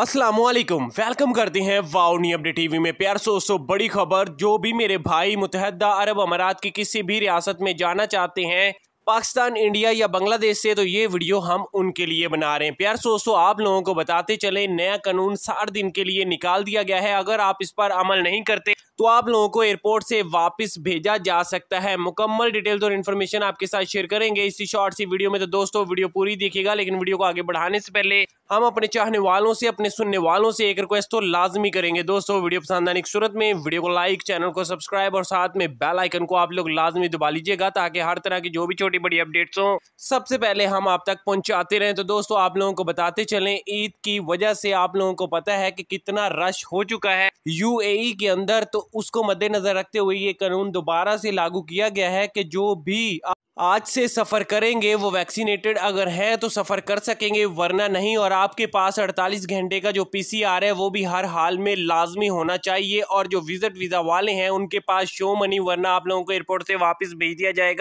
Aslam welcome करते हैं wow नी update TV में प्यार सो बड़ी खबर जो भी मेरे भाई मुतहदा अरब अमारात की किसी भी रियासत में जाना चाहते हैं पाकिस्तान इंडिया या बांग्लादेश से तो ये वीडियो हम उनके लिए बना रहे हैं प्यार सोसो आप लोगों को बताते चले नया कानून साठ दिन के लिए निकाल दिया गया है अगर आप इस पर अमल नहीं करते तो आप लोगों को एयरपोर्ट से वापस भेजा जा सकता है मुकम्मल डिटेल्स और इन्फॉर्मेशन आपके साथ शेयर करेंगे इसी शॉर्ट सी वीडियो में तो दोस्तों वीडियो पूरी देखेगा लेकिन वीडियो को आगे बढ़ाने से पहले हम अपने चाहने वालों से अपने सुनने वालों से एक रिक्वेस्ट तो लाजमी करेंगे दोस्तों वीडियो पसंद आने की सूरत में वीडियो को लाइक चैनल को सब्सक्राइब और साथ में बेल आइकन को आप लोग लाजमी दबा लीजिएगा ताकि हर तरह की जो भी छोटी बड़ी अपडेट्स हो सबसे पहले हम आप तक पहुंचाते रहें तो दोस्तों आप लोगों को बताते चलें ईद की वजह से आप लोगों को पता है कि कितना रश हो चुका है यू e के अंदर तो उसको मद्देनज़र रखते हुए ये कानून दोबारा से लागू किया गया है कि जो भी आज से सफ़र करेंगे वो वैक्सीनेटेड अगर हैं तो सफ़र कर सकेंगे वरना नहीं और आपके पास 48 घंटे का जो पीसीआर है वो भी हर हाल में लाजमी होना चाहिए और जो विज़िट वीज़ा वाले हैं उनके पास शो मनी वरना आप लोगों को एयरपोर्ट से वापस भेज दिया जाएगा